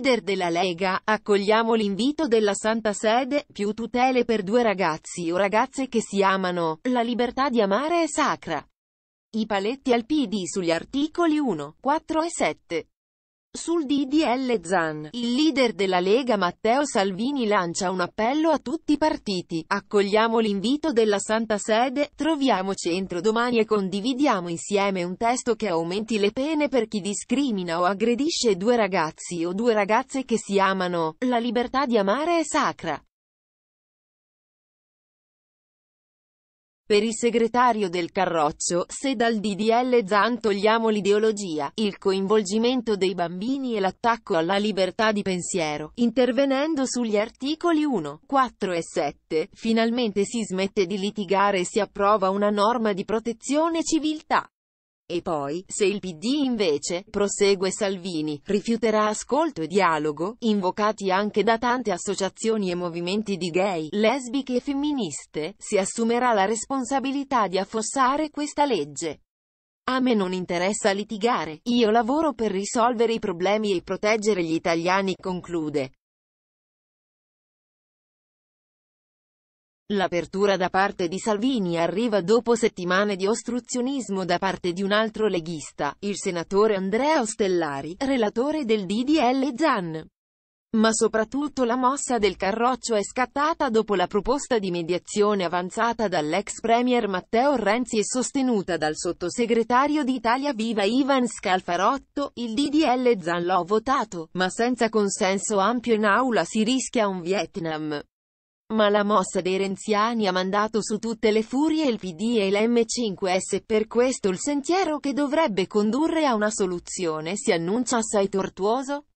leader della Lega, accogliamo l'invito della Santa Sede, più tutele per due ragazzi o ragazze che si amano, la libertà di amare è sacra. I paletti al PD sugli articoli 1, 4 e 7. Sul DDL Zan, il leader della Lega Matteo Salvini lancia un appello a tutti i partiti, accogliamo l'invito della Santa Sede, troviamoci entro domani e condividiamo insieme un testo che aumenti le pene per chi discrimina o aggredisce due ragazzi o due ragazze che si amano, la libertà di amare è sacra. Per il segretario del Carroccio, se dal DDL Zan togliamo l'ideologia, il coinvolgimento dei bambini e l'attacco alla libertà di pensiero, intervenendo sugli articoli 1, 4 e 7, finalmente si smette di litigare e si approva una norma di protezione civiltà. E poi, se il PD invece, prosegue Salvini, rifiuterà ascolto e dialogo, invocati anche da tante associazioni e movimenti di gay, lesbiche e femministe, si assumerà la responsabilità di affossare questa legge. A me non interessa litigare, io lavoro per risolvere i problemi e proteggere gli italiani, conclude. L'apertura da parte di Salvini arriva dopo settimane di ostruzionismo da parte di un altro leghista, il senatore Andrea Ostellari, relatore del DDL Zan. Ma soprattutto la mossa del Carroccio è scattata dopo la proposta di mediazione avanzata dall'ex premier Matteo Renzi e sostenuta dal sottosegretario d'Italia Viva Ivan Scalfarotto, il DDL Zan l'ho votato, ma senza consenso ampio in aula si rischia un Vietnam. Ma la mossa dei renziani ha mandato su tutte le furie il PD e la m 5 s per questo il sentiero che dovrebbe condurre a una soluzione si annuncia assai tortuoso?